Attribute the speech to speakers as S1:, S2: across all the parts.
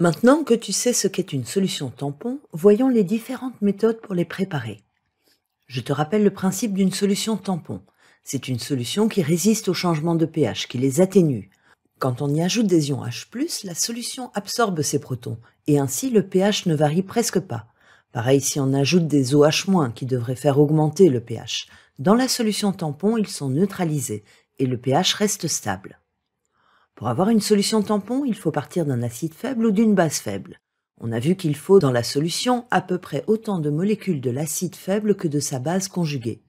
S1: Maintenant que tu sais ce qu'est une solution tampon, voyons les différentes méthodes pour les préparer. Je te rappelle le principe d'une solution tampon. C'est une solution qui résiste aux changements de pH, qui les atténue. Quand on y ajoute des ions H+, la solution absorbe ces protons, et ainsi le pH ne varie presque pas. Pareil si on ajoute des OH- qui devraient faire augmenter le pH. Dans la solution tampon, ils sont neutralisés, et le pH reste stable. Pour avoir une solution tampon, il faut partir d'un acide faible ou d'une base faible. On a vu qu'il faut dans la solution à peu près autant de molécules de l'acide faible que de sa base conjuguée.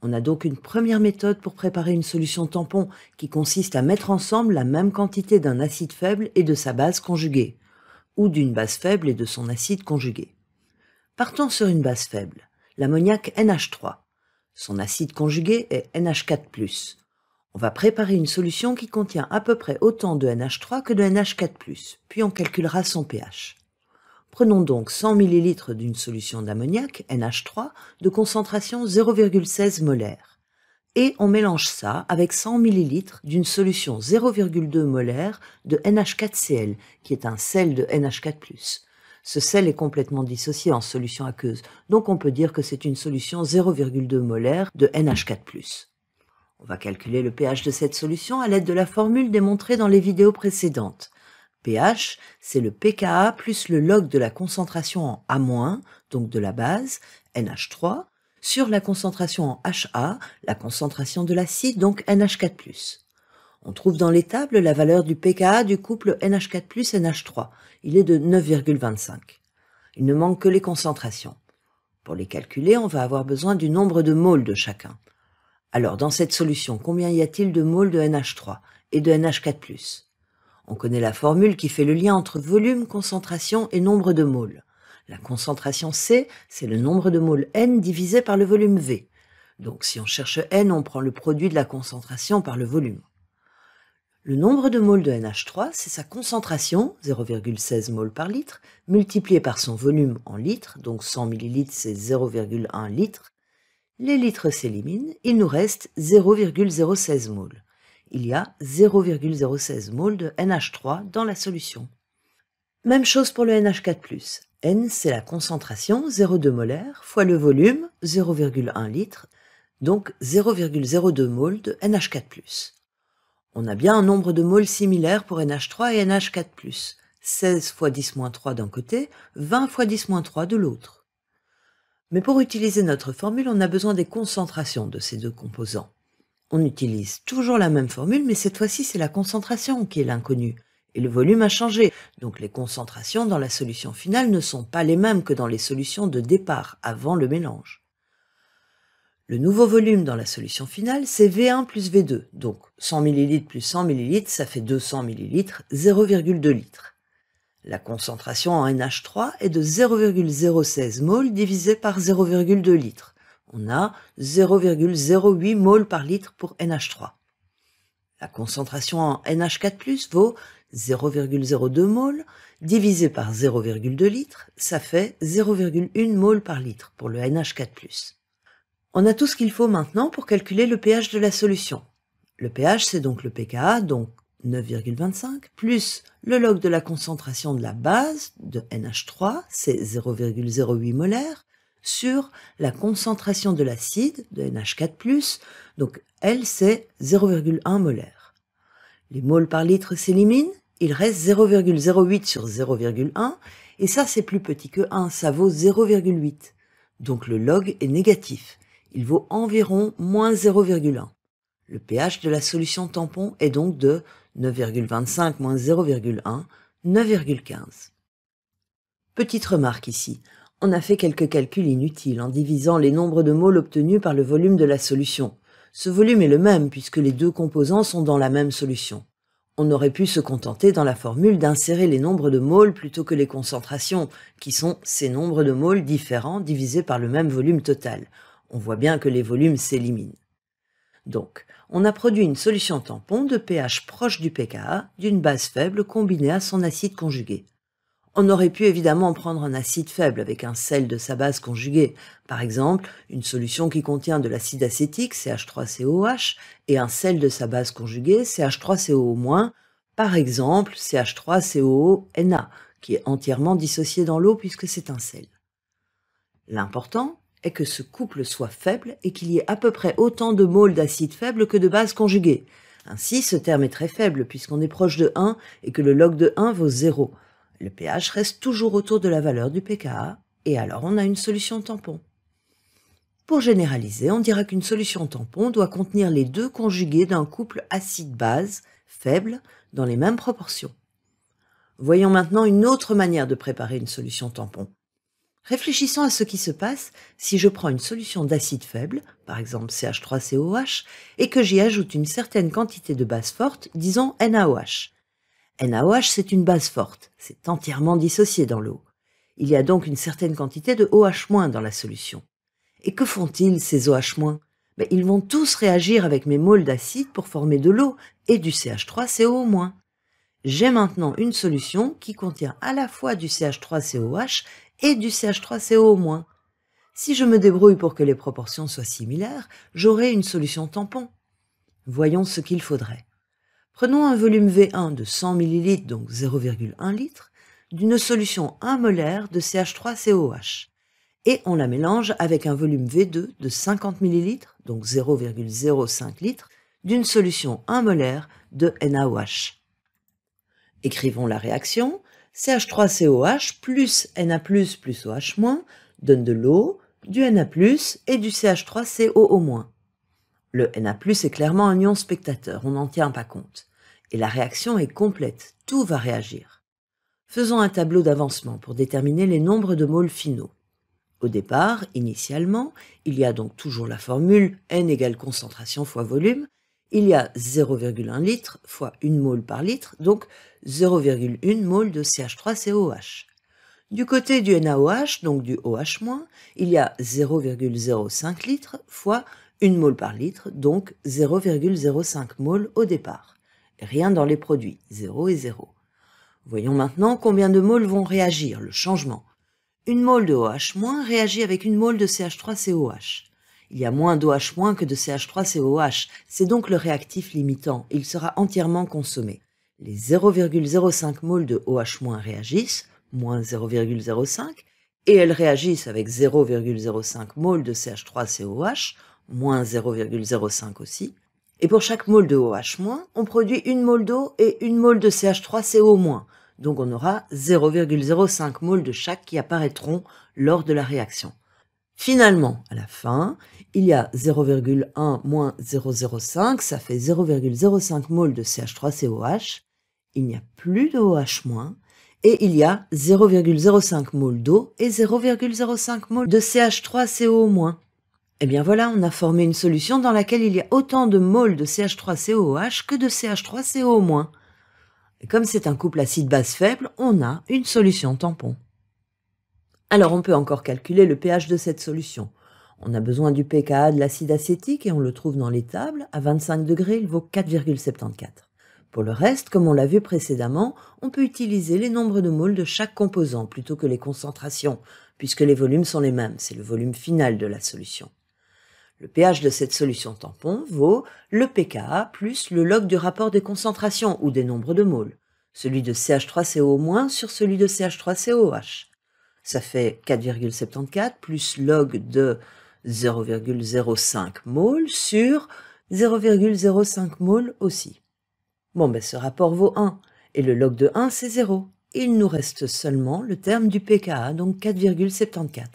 S1: On a donc une première méthode pour préparer une solution tampon qui consiste à mettre ensemble la même quantité d'un acide faible et de sa base conjuguée, ou d'une base faible et de son acide conjugué. Partons sur une base faible, l'ammoniac NH3. Son acide conjugué est NH4+. On va préparer une solution qui contient à peu près autant de NH3 que de NH4+, puis on calculera son pH. Prenons donc 100 ml d'une solution d'ammoniac, NH3, de concentration 0,16 molaire. Et on mélange ça avec 100 ml d'une solution 0,2 molaire de NH4Cl, qui est un sel de NH4+. Ce sel est complètement dissocié en solution aqueuse, donc on peut dire que c'est une solution 0,2 molaire de NH4+. On va calculer le pH de cette solution à l'aide de la formule démontrée dans les vidéos précédentes. pH, c'est le pKa plus le log de la concentration en A-, donc de la base, NH3, sur la concentration en HA, la concentration de l'acide, donc NH4+. On trouve dans les tables la valeur du pKa du couple NH4+-NH3. Il est de 9,25. Il ne manque que les concentrations. Pour les calculer, on va avoir besoin du nombre de moles de chacun. Alors, dans cette solution, combien y a-t-il de moles de NH3 et de NH4 On connaît la formule qui fait le lien entre volume, concentration et nombre de moles. La concentration C, c'est le nombre de moles N divisé par le volume V. Donc si on cherche N, on prend le produit de la concentration par le volume. Le nombre de moles de NH3, c'est sa concentration, 0,16 mol par litre, multiplié par son volume en litres, donc 100 ml c'est 0,1 litre, les litres s'éliminent, il nous reste 0,016 mol. Il y a 0,016 mol de NH3 dans la solution. Même chose pour le NH4+. N, c'est la concentration, 0,2 molaire, fois le volume, 0,1 litre, donc 0,02 mol de NH4+. On a bien un nombre de moles similaire pour NH3 et NH4+, 16 fois 10-3 d'un côté, 20 fois 10-3 de l'autre. Mais pour utiliser notre formule, on a besoin des concentrations de ces deux composants. On utilise toujours la même formule, mais cette fois-ci, c'est la concentration qui est l'inconnue. Et le volume a changé, donc les concentrations dans la solution finale ne sont pas les mêmes que dans les solutions de départ, avant le mélange. Le nouveau volume dans la solution finale, c'est V1 plus V2, donc 100 ml plus 100 ml, ça fait 200 ml, 0,2 litres. La concentration en NH3 est de 0,016 mol divisé par 0,2 litre. On a 0,08 mol par litre pour NH3. La concentration en NH4 vaut 0,02 mol divisé par 0,2 litre, ça fait 0,1 mol par litre pour le NH4 On a tout ce qu'il faut maintenant pour calculer le pH de la solution. Le pH, c'est donc le pKa, donc 9,25, plus le log de la concentration de la base de NH3, c'est 0,08 molaire, sur la concentration de l'acide de NH4+, donc elle c'est 0,1 molaire. Les moles par litre s'éliminent, il reste 0,08 sur 0,1, et ça c'est plus petit que 1, ça vaut 0,8. Donc le log est négatif, il vaut environ moins 0,1. Le pH de la solution tampon est donc de 9,25 moins 0,1, 9,15. Petite remarque ici, on a fait quelques calculs inutiles en divisant les nombres de moles obtenus par le volume de la solution. Ce volume est le même puisque les deux composants sont dans la même solution. On aurait pu se contenter dans la formule d'insérer les nombres de moles plutôt que les concentrations, qui sont ces nombres de moles différents divisés par le même volume total. On voit bien que les volumes s'éliminent. Donc, on a produit une solution tampon de pH proche du pKa d'une base faible combinée à son acide conjugué. On aurait pu évidemment prendre un acide faible avec un sel de sa base conjuguée, par exemple une solution qui contient de l'acide acétique CH3COH et un sel de sa base conjuguée CH3COO-, par exemple ch 3 coona qui est entièrement dissocié dans l'eau puisque c'est un sel. L'important, est que ce couple soit faible et qu'il y ait à peu près autant de moles d'acide faible que de base conjuguée. Ainsi, ce terme est très faible puisqu'on est proche de 1 et que le log de 1 vaut 0. Le pH reste toujours autour de la valeur du pKa et alors on a une solution tampon. Pour généraliser, on dira qu'une solution tampon doit contenir les deux conjugués d'un couple acide-base faible dans les mêmes proportions. Voyons maintenant une autre manière de préparer une solution tampon. Réfléchissons à ce qui se passe si je prends une solution d'acide faible, par exemple CH3COH, et que j'y ajoute une certaine quantité de base forte, disons NaOH. NaOH, c'est une base forte, c'est entièrement dissocié dans l'eau. Il y a donc une certaine quantité de OH- dans la solution. Et que font-ils ces OH-? ils vont tous réagir avec mes moles d'acide pour former de l'eau et du CH3CO-. J'ai maintenant une solution qui contient à la fois du CH3COH et du CH3CO moins. Si je me débrouille pour que les proportions soient similaires, j'aurai une solution tampon. Voyons ce qu'il faudrait. Prenons un volume V1 de 100 ml, donc 0,1 litre, d'une solution 1 molaire de CH3COH, et on la mélange avec un volume V2 de 50 ml, donc 0,05 litre, d'une solution 1 molaire de NaOH. Écrivons la réaction, CH3COH plus Na+, plus OH- donne de l'eau, du Na+, et du CH3COO-. Le Na+, est clairement un ion spectateur, on n'en tient pas compte. Et la réaction est complète, tout va réagir. Faisons un tableau d'avancement pour déterminer les nombres de moles finaux. Au départ, initialement, il y a donc toujours la formule N égale concentration fois volume, il y a 0,1 litre fois 1 mole par litre, donc 0,1 mole de CH3COH. Du côté du NaOH, donc du OH-, il y a 0,05 litre fois 1 mole par litre, donc 0,05 mole au départ. Rien dans les produits, 0 et 0. Voyons maintenant combien de moles vont réagir, le changement. Une mole de OH- réagit avec une mole de CH3COH. Il y a moins d'OH- que de CH3COH. C'est donc le réactif limitant. Il sera entièrement consommé. Les 0,05 mol de OH- réagissent, moins 0,05, et elles réagissent avec 0,05 mol de CH3COH, moins 0,05 aussi. Et pour chaque mol de OH-, on produit une mol d'eau et une mol de CH3CO-. Donc on aura 0,05 mol de chaque qui apparaîtront lors de la réaction. Finalement, à la fin, il y a 0,1 0,05, ça fait 0,05 mol de CH3COH. Il n'y a plus de OH-, et il y a 0,05 mol d'eau et 0,05 mol de CH3CO-. Et eh bien voilà, on a formé une solution dans laquelle il y a autant de moles de CH3COH que de CH3CO-. Et comme c'est un couple acide-base faible, on a une solution tampon. Alors on peut encore calculer le pH de cette solution. On a besoin du pKa de l'acide acétique et on le trouve dans les tables. à 25 degrés il vaut 4,74. Pour le reste, comme on l'a vu précédemment, on peut utiliser les nombres de moles de chaque composant plutôt que les concentrations, puisque les volumes sont les mêmes, c'est le volume final de la solution. Le pH de cette solution tampon vaut le pKa plus le log du rapport des concentrations ou des nombres de moles, celui de CH3CO- sur celui de CH3COH ça fait 4,74 plus log de 0,05 mol sur 0,05 mol aussi. Bon, ben ce rapport vaut 1, et le log de 1, c'est 0. Il nous reste seulement le terme du pKa, donc 4,74.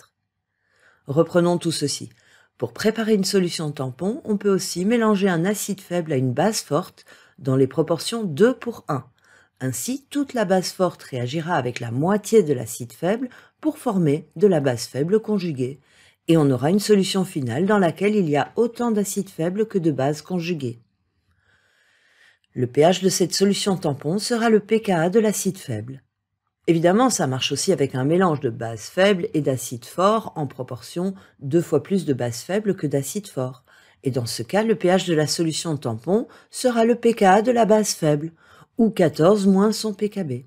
S1: Reprenons tout ceci. Pour préparer une solution tampon, on peut aussi mélanger un acide faible à une base forte dans les proportions 2 pour 1. Ainsi, toute la base forte réagira avec la moitié de l'acide faible pour former de la base faible conjuguée, et on aura une solution finale dans laquelle il y a autant d'acide faible que de base conjuguée. Le pH de cette solution tampon sera le pKa de l'acide faible. Évidemment, ça marche aussi avec un mélange de base faible et d'acide fort en proportion deux fois plus de base faible que d'acide fort. Et dans ce cas, le pH de la solution tampon sera le pKa de la base faible, ou 14 moins son PKB.